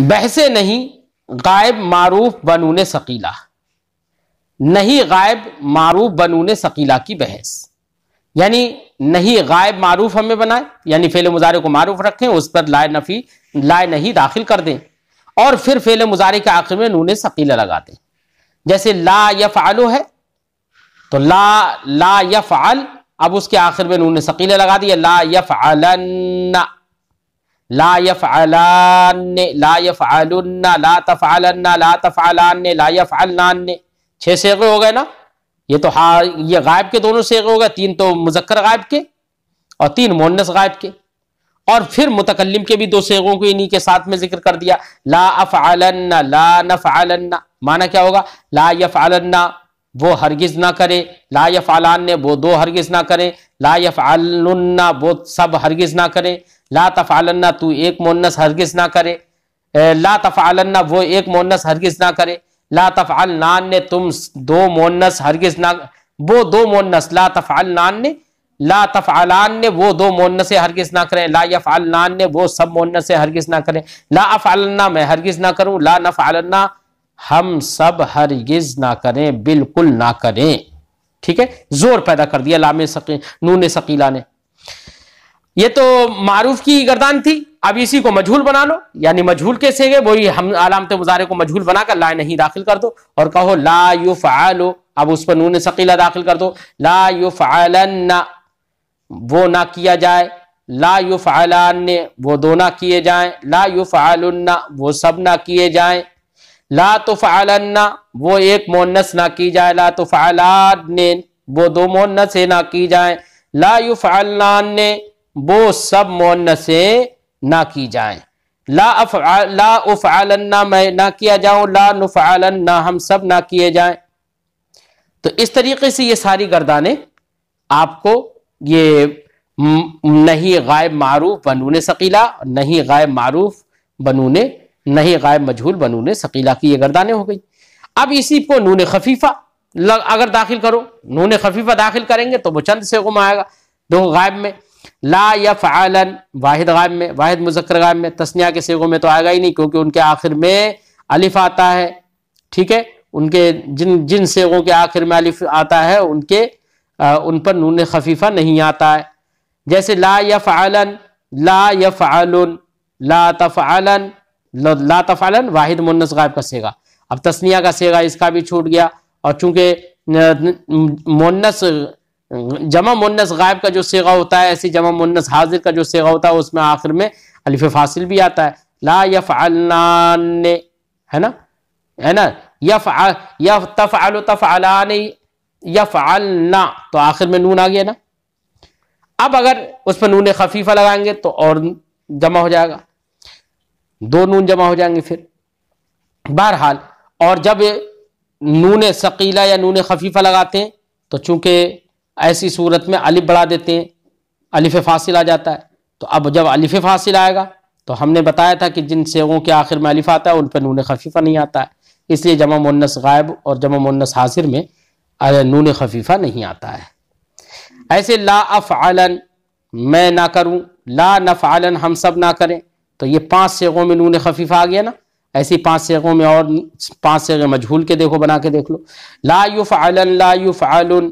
बहसे नहीं गायब मारूफ बनून सकीला नहीं गायब मारूफ बनून शकीला की बहस यानी नहीं गायब मारूफ हमें बनाए यानी फेले मुजारे को मारूफ रखें उस पर लाए नफी लाए नहीं दाखिल कर दें और फिर फेले मुजारे के आखिर में नून शकीला लगा दें जैसे ला यफ आलो है तो ला ला यफ आल अब उसके आखिर में नून शकीला लगा दिया ला यफ आलन्ना छह सेगे हो गए ना ये तो हा ये गायब के दोनों सेगे हो गए तीन तो मुजक्कर गायब के और तीन मोनस गायब के और फिर मुतकलम के भी दो सेगों को इन्हीं के साथ में जिक्र कर दिया ला अफ आलन्ना ला नफ आलन्ना माना क्या होगा ला यफ आलन्ना वो हरगिज ना करे लाइफ आलान ने वो दो हरगिज ना करे लाइफ आलुन्ना वो सब हरगिज ना करे ला आलन्ना तू एक मोनस हरगिज ना करे ला आलन्ना वो एक मोनस हरगिज ना करे ला तफ़ालनान ने तुम दो मोनस हरगिज ना वो दो मोनस ला तफ़ालनान ने ला आलान ने वो दो मोनस हरगिज़ ना करें ला यफ़ालनान ने वो सब मोनस हरगिज़ ना करें ला अफ़ालना मैं हरगिज़ ना करूँ ला नफ़ालना हम सब हरगिज ना करें बिल्कुल ना करें ठीक है जोर पैदा कर दिया लामे सकी नून सकीला ने ये तो मारूफ की गर्दान थी अब इसी को मजहूल बना लो यानी मजहूल कैसे गए वही हम आलामत मुजारे को मजहूल बनाकर ला नहीं दाखिल कर दो और कहो ला यु फो अब उस पर नून सकीला दाखिल कर दो ला यु फ़ालन्ना वो ना किया जाए ला यु फ़ालान वो दो ना किए जाए ला यु वो सब ना किए जाए ला तो वो एक मोनस ना की जाए ला तो वो दो मोनसें ना की जाए ला यु ने वो सब मोनसें ना की जाए ला अफ ला उफ़ालन्ना मैं ना किया जाऊं ला नुफ़ालन्ना हम सब ना किए जाए तो इस तरीके से ये सारी गर्दानें आपको ये नहीं गायब मारूफ ने सकीला नहीं गायब मारूफ बनूने नहीं गायब मजहूल बनूने शकीला की ये गर्दाने हो गई अब इसी को नून खफीफा लग, अगर दाखिल करो नून खफीफा दाखिल करेंगे तो वो चंद से गुम आएगा दो गायब में ला या फ़ालन वाहिद गायब में वाहिद मुजक्र गायब में तस्निया के सेगों में तो आएगा ही नहीं क्योंकि उनके आखिर में अलिफ आता है ठीक है उनके जिन जिन सेगों के आखिर में अलिफ आता है उनके आ, उन पर नून खफीफा नहीं आता है जैसे ला या फ़ालन ला या फ़ालन ला तफ़ालन ला वाहिद मुन्नस गायब का सेगा अब तस्निया का सेगा इसका भी छूट गया और चूंकि मुन्नस जमा मुन्नस गायब का जो सेगा होता है ऐसी जमा मुन्नस हाजिर का जो सेगा होता है उसमें आखिर में अलिफ फासिल भी आता है ला यफ ने है ना है ना यफ यफ तफ अल तफ अलान यफ अलना तो आखिर में नून आ गया ना अब अगर उस पर नून खफीफा लगाएंगे तो और जमा हो जाएगा दो नून जमा हो जाएंगे फिर बहरहाल और जब नून शकीला या नून खफीफा लगाते हैं तो चूंकि ऐसी सूरत में अलिफ बढ़ा देते हैं अलिफ फासिल आ जाता है तो अब जब अलिफ फासिल आएगा तो हमने बताया था कि जिन सेवों के आखिर में अलिफ आता है उन पर नून खफीफा नहीं आता है इसलिए जमा मुन्नस गायब और जमा मुन्नस हासिर में नून खफीफा नहीं आता है ऐसे ला अफ़ आलन मैं ना करूँ ला नफ़ आलन हम सब ना करें तो ये पांच सेगों में नून खफीफा आ गया ना ऐसी पांच सेगों में और पांच सेगे मजहूल के देखो बना के देख लो ला युफ आलन ला युफ आलन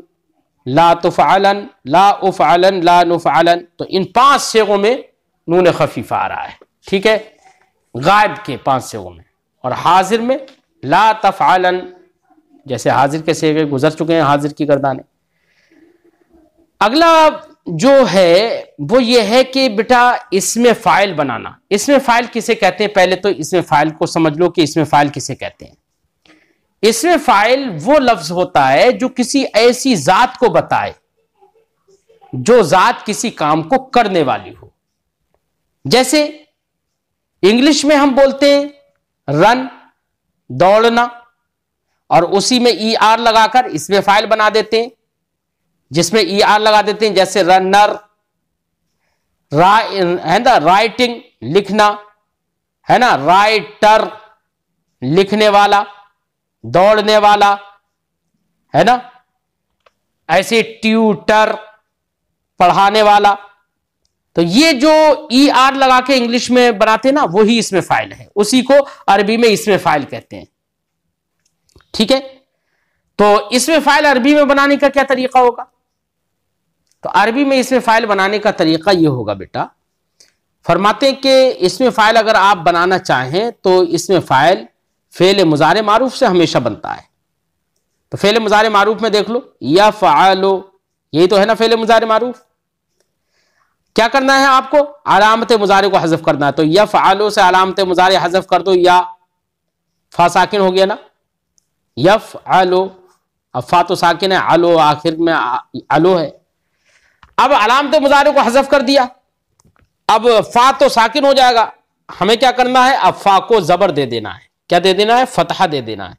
ला आलन ला आलन ला आलन तो इन पांच सेगों में नून खफीफा आ रहा है ठीक है गायब के पांच सेगों में और हाजिर में ला आलन जैसे हाजिर के सेगे गुजर चुके हैं हाजिर की गर्दाने अगला जो है वो ये है कि बेटा इसमें फाइल बनाना इसमें फाइल किसे कहते हैं पहले तो इसमें फाइल को समझ लो कि इसमें फाइल किसे कहते हैं इसमें फाइल वो लफ्ज होता है जो किसी ऐसी जात को बताए जो जात किसी काम को करने वाली हो जैसे इंग्लिश में हम बोलते हैं रन दौड़ना और उसी में ई e आर लगाकर इसमें फाइल बना देते हैं जिसमें ई e आर लगा देते हैं जैसे रनर रा, है ना राइटिंग लिखना है ना राइटर लिखने वाला दौड़ने वाला है ना ऐसे ट्यूटर पढ़ाने वाला तो ये जो ई e आर लगा के इंग्लिश में बनाते हैं ना वही इसमें फाइल है उसी को अरबी में इसमें फाइल कहते हैं ठीक है तो इसमें फाइल अरबी में बनाने का क्या तरीका होगा तो अरबी में इसमें फाइल बनाने का तरीका ये होगा बेटा फरमाते कि इसमें फ़ाइल अगर आप बनाना चाहें तो इसमें फ़ाइल फ़ेल मुजार मारूफ से हमेशा बनता है तो फ़ेल मुजार मारूफ में देख लो या फ़ालो यही तो है ना फ़ेल मुजार मारूफ क्या करना है आपको अलामत मुजारे को हजफ करना है तो या फ़ालो से अलामत मुजारे हजफ कर दो या फा साकिन हो गया ना यफ आलो अब तो साकिन है आलो आखिर में आलो है अब अलामत तो मुजाहरे को हजफ कर दिया अब फा तो साकिन हो जाएगा हमें क्या करना है अब फा को जबर दे देना है क्या दे देना है फतह दे देना है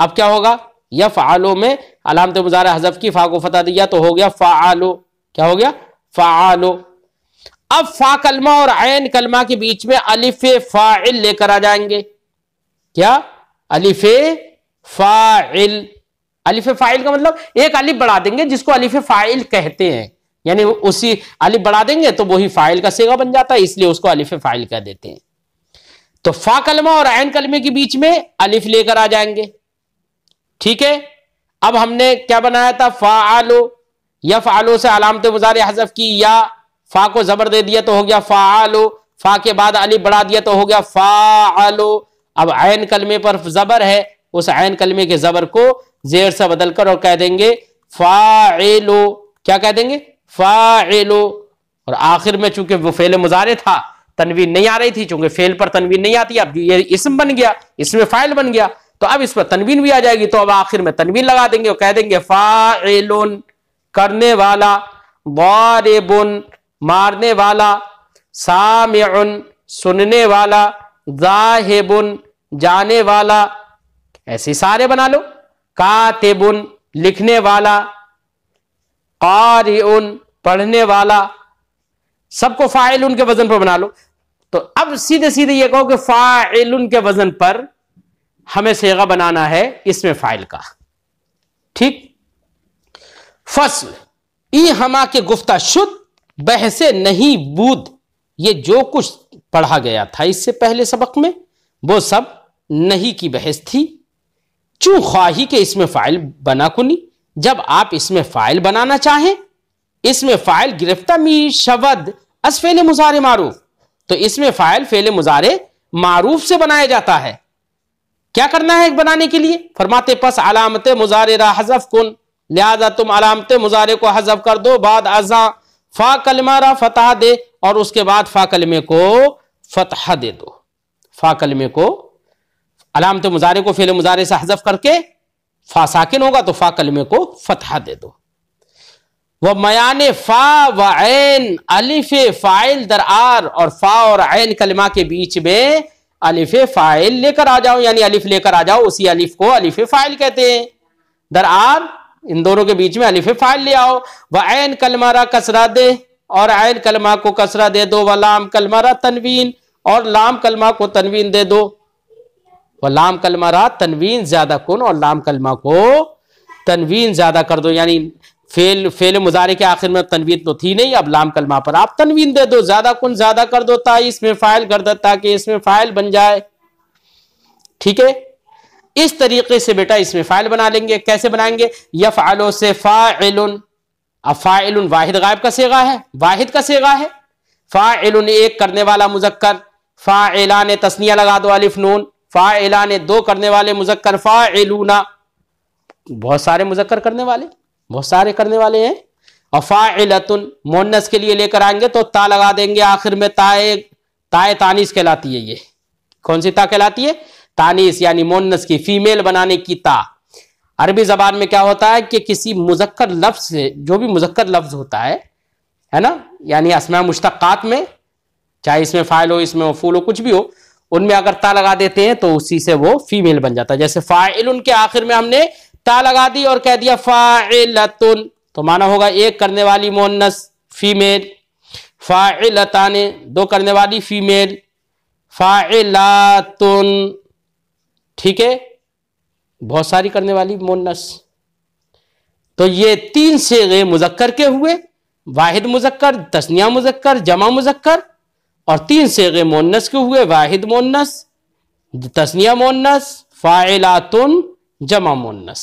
अब क्या होगा यफ आलो में अलामत तो मुजाहरा हजफ की फा को फतह दिया तो हो गया फा आलो क्या हो गया फा आलो अब फा कलमा और आयन कलमा के बीच में अलिफ फाइल लेकर आ जाएंगे क्या अलिफ फाइल अलिफ फाइल का मतलब एक अलिफ बढ़ा देंगे जिसको अलिफ फाइल कहते हैं यानी उसी अलिफ बढ़ा देंगे तो वही फाइल का सेगा बन जाता है इसलिए उसको अलिफ फाइल कह देते हैं तो फा कलमा और आयन कलमे के बीच में अलिफ लेकर आ जाएंगे ठीक है अब हमने क्या बनाया था फा आलो या फालो से अलामत मुजार हजफ की या फा को जबर दे दिया तो हो गया फा आलो फा के बाद अलिफ बढ़ा दिया तो हो गया फा आलो अब आयन कलमे पर जबर है उस आयन कलमे के जबर को जेर से बदलकर और कह देंगे फा क्या कह देंगे फ़ाइलो और आखिर में चूंकि वो फेल मुजारे था तनवीन नहीं आ रही थी चूंकि फेल पर तनवीन नहीं आती अब ये इसम बन गया इसमें फाइल बन गया तो अब इस पर तनवीन भी आ जाएगी तो अब आखिर में तनवीन लगा देंगे और कह देंगे फ़ाइलोन करने वाला वारेबुन मारने वाला उन सुनने वाला जाहेबुन जाने वाला ऐसे सारे बना लो बुन लिखने वाला कारी उन पढ़ने वाला सबको फाइल उनके वजन पर बना लो तो अब सीधे सीधे ये कहो कि फाइल उनके वजन पर हमें सेगा बनाना है इसमें फाइल का ठीक फसल ई हमा के गुफ्ता शुद्ध बहसे नहीं बूद ये जो कुछ पढ़ा गया था इससे पहले सबक में वो सब नहीं की बहस थी चूं ख्वाही के इसमें फाइल बना कुनी जब आप इसमें फाइल बनाना चाहें इसमें फाइल गिरफ्तामी शब्द असफेल मुजारे मारूफ तो इसमें फाइल फेले मुजारे मारूफ से बनाया जाता है क्या करना है बनाने के लिए फरमाते पस अलामत मुजारे हजफ कन लिहाजा तुम अलामत मुजारे को हजफ कर दो बाद अजा फा कलमा रा फतह दे और उसके बाद फा कलमे को फतह दे दो फा कलमे को अलामत मुजारे को फेले मुजारे से हजफ करके फा साकिन होगा तो फा कलमे को फतहा दे दो वह मयान फा व ऐन अलिफ फाइल दर आर और फा और ऐन कलमा के बीच में अलिफ फाइल लेकर आ जाओ यानी अलिफ लेकर आ जाओ उसी अलिफ को अलिफ फाइल कहते हैं दर आर इन दोनों के बीच में अलिफ फाइल ले आओ व ऐन कलमारा कसरा दे और ऐन कलमा को कसरा दे दो व लाम कलमारा तनवीन और लाम कलमा को तनवीन दे दो और लाम कलमा रहा तनवीन ज़्यादा कन और लाम कलमा को तनवीन ज़्यादा कर दो यानी फेल फेल मुजारे के आखिर में तनवीन तो थी नहीं अब लाम कलमा पर आप तनवीन दे दो ज़्यादा कन ज़्यादा कर दो ताकि इसमें फ़ाइल कर दो ताकि इसमें फ़ाइल बन जाए ठीक है इस तरीके से बेटा इसमें फ़ाइल बना लेंगे कैसे बनाएंगे यफ आलो से फाइलुन अब फ़ाइल वाहिद गायब का सेगा है वाहिद का सेगा है फाइलुन एक करने वाला मुजक्कर फ़ाइलान तस्निया लगा दो अलिफ नून फ़ाइला ने दो करने वाले मुजक्कर फ़ाइलूना बहुत सारे मुजक्कर करने वाले बहुत सारे करने वाले हैं और फ़ाइलतुन मोनस के लिए लेकर आएंगे तो ता लगा देंगे आखिर में ताए ताए तानीस कहलाती है ये कौन सी ता कहलाती है तानीस यानी मोनस की फीमेल बनाने की ता अरबी जबान में क्या होता है कि किसी मुजक्कर लफ्ज से जो भी मुजक्कर लफ्ज होता है है ना यानी असम मुश्तक़ात में चाहे इसमें फ़ाइल हो इसमें फूल हो कुछ भी हो उनमें अगर ता लगा देते हैं तो उसी से वो फीमेल बन जाता है जैसे फाइल उनके आखिर में हमने ता लगा दी और कह दिया फाइल तो माना होगा एक करने वाली मोहनस फीमेल फाइलताने दो करने वाली फीमेल फाइलातुन ठीक है बहुत सारी करने वाली मोनस तो ये तीन से गए मुजक्कर के हुए वाहिद मुजक्कर तस्निया मुजक्कर जमा मुजक्कर और तीन सेगे मोनस के हुए वाहिद मोनस तस्निया मोनस फ़ाइलातुन जमा मोनस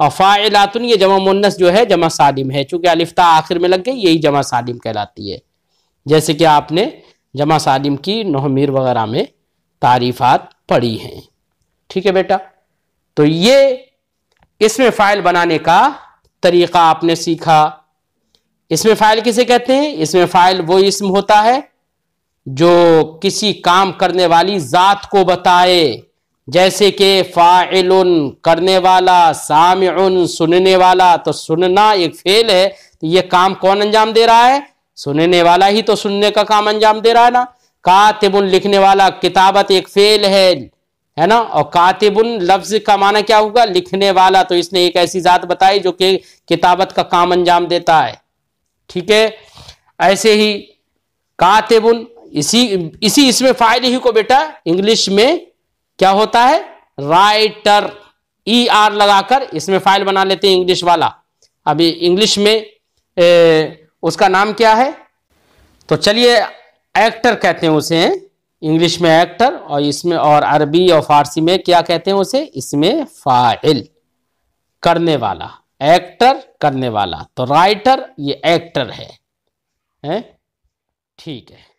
और फ़ाइलातुन ये जमा मोनस जो है जमा सालिम है चूंकि अलिफ्ता आखिर में लग गई यही जमा सालिम कहलाती है जैसे कि आपने जमा सालिम की नहमीर वगैरह में तारीफात पढ़ी हैं ठीक है बेटा तो ये इसमें फ़ाइल बनाने का तरीक़ा आपने सीखा इसमें फ़ाइल किसे कहते हैं इसमें फ़ाइल वो इसम होता है जो किसी काम करने वाली ज़ात को बताए जैसे कि फ़ाइल करने वाला साम सुनने वाला तो सुनना एक फेल है तो ये काम कौन अंजाम दे रहा है सुनने वाला ही तो सुनने का काम अंजाम दे रहा है ना कातिबुन लिखने वाला किताबत एक फेल है है ना और कातिबुन लफ्ज का माना क्या होगा लिखने वाला तो इसने एक ऐसी जात बताई जो कि किताबत का काम अंजाम देता है ठीक है ऐसे ही कातिबुन इसी इसी इसमें फाइल ही को बेटा इंग्लिश में क्या होता है राइटर ई आर लगाकर इसमें फाइल बना लेते हैं इंग्लिश वाला अभी इंग्लिश में ए, उसका नाम क्या है तो चलिए एक्टर कहते हैं उसे इंग्लिश में एक्टर और इसमें और अरबी और फारसी में क्या कहते हैं उसे इसमें फाइल करने वाला एक्टर करने वाला तो राइटर ये एक्टर है ठीक है